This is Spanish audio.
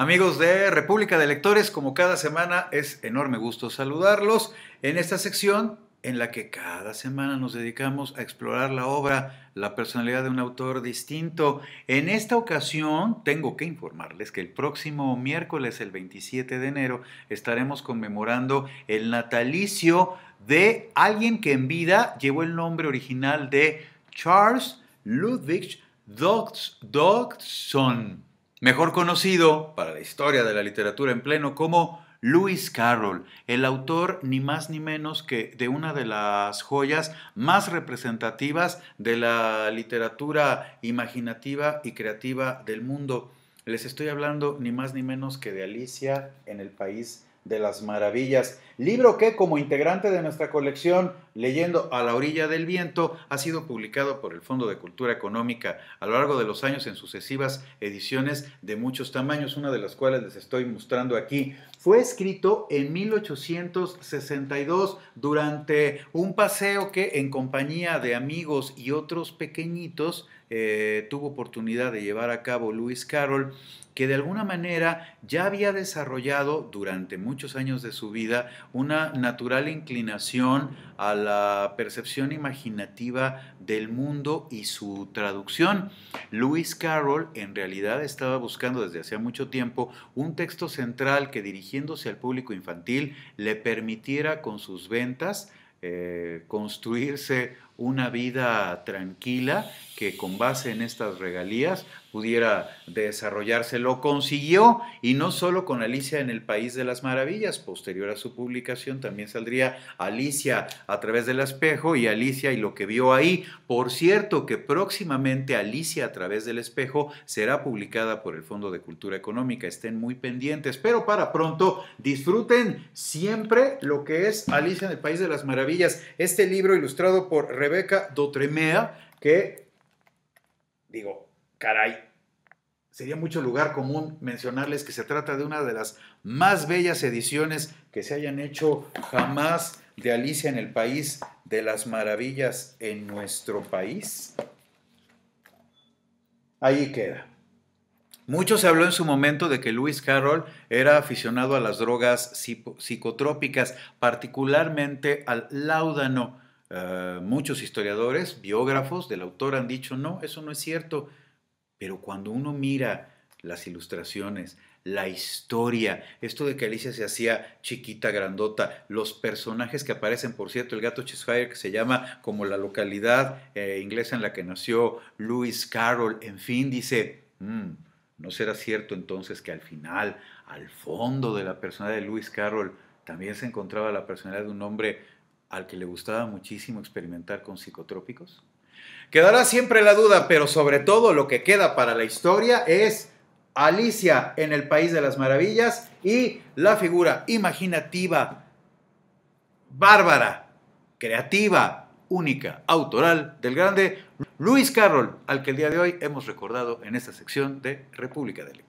Amigos de República de Lectores, como cada semana es enorme gusto saludarlos en esta sección en la que cada semana nos dedicamos a explorar la obra, la personalidad de un autor distinto. En esta ocasión tengo que informarles que el próximo miércoles, el 27 de enero, estaremos conmemorando el natalicio de alguien que en vida llevó el nombre original de Charles Ludwig Dodson mejor conocido para la historia de la literatura en pleno como Lewis Carroll, el autor ni más ni menos que de una de las joyas más representativas de la literatura imaginativa y creativa del mundo. Les estoy hablando ni más ni menos que de Alicia en el País de las Maravillas, libro que como integrante de nuestra colección Leyendo a la orilla del viento ha sido publicado por el Fondo de Cultura Económica a lo largo de los años en sucesivas ediciones de muchos tamaños, una de las cuales les estoy mostrando aquí. Fue escrito en 1862 durante un paseo que en compañía de amigos y otros pequeñitos eh, tuvo oportunidad de llevar a cabo Lewis Carroll, que de alguna manera ya había desarrollado durante muchos años de su vida una natural inclinación a la percepción imaginativa del mundo y su traducción. Lewis Carroll en realidad estaba buscando desde hacía mucho tiempo un texto central que dirigiéndose al público infantil le permitiera con sus ventas eh, construirse una vida tranquila que con base en estas regalías pudiera desarrollarse. Lo consiguió y no solo con Alicia en el País de las Maravillas, posterior a su publicación también saldría Alicia a través del espejo y Alicia y lo que vio ahí. Por cierto que próximamente Alicia a través del espejo será publicada por el Fondo de Cultura Económica, estén muy pendientes, pero para pronto disfruten siempre lo que es Alicia en el País de las Maravillas, este libro ilustrado por Rebeca Dotremea que... Digo, caray, sería mucho lugar común mencionarles que se trata de una de las más bellas ediciones que se hayan hecho jamás de Alicia en el País de las Maravillas en nuestro país. Ahí queda. Mucho se habló en su momento de que Lewis Carroll era aficionado a las drogas psicotrópicas, particularmente al láudano. Eh, muchos historiadores, biógrafos del autor han dicho, no, eso no es cierto pero cuando uno mira las ilustraciones, la historia, esto de que Alicia se hacía chiquita, grandota, los personajes que aparecen, por cierto, el gato Cheshire que se llama como la localidad eh, inglesa en la que nació Lewis Carroll, en fin, dice, mm, ¿no será cierto entonces que al final, al fondo de la personalidad de Lewis Carroll, también se encontraba la personalidad de un hombre al que le gustaba muchísimo experimentar con psicotrópicos? Quedará siempre la duda, pero sobre todo lo que queda para la historia es Alicia en el País de las Maravillas y la figura imaginativa, bárbara, creativa, única, autoral del grande Luis Carroll, al que el día de hoy hemos recordado en esta sección de República del